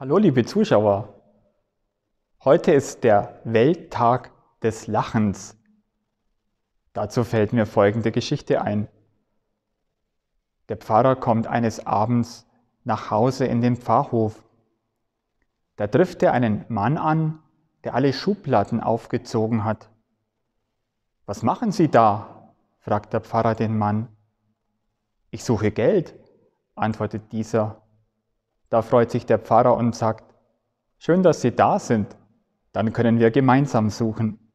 Hallo liebe Zuschauer, heute ist der Welttag des Lachens. Dazu fällt mir folgende Geschichte ein. Der Pfarrer kommt eines Abends nach Hause in den Pfarrhof. Da trifft er einen Mann an, der alle Schubladen aufgezogen hat. Was machen Sie da? fragt der Pfarrer den Mann. Ich suche Geld, antwortet dieser. Da freut sich der Pfarrer und sagt, schön, dass Sie da sind, dann können wir gemeinsam suchen.